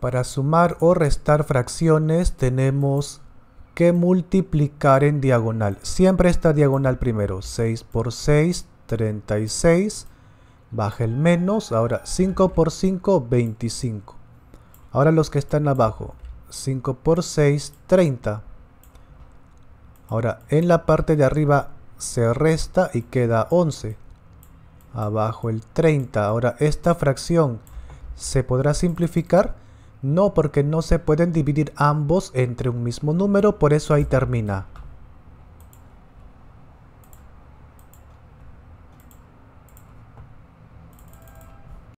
Para sumar o restar fracciones tenemos que multiplicar en diagonal. Siempre esta diagonal primero. 6 por 6, 36. Baja el menos. Ahora 5 por 5, 25. Ahora los que están abajo. 5 por 6, 30. Ahora en la parte de arriba se resta y queda 11. Abajo el 30. Ahora esta fracción se podrá simplificar no, porque no se pueden dividir ambos entre un mismo número, por eso ahí termina.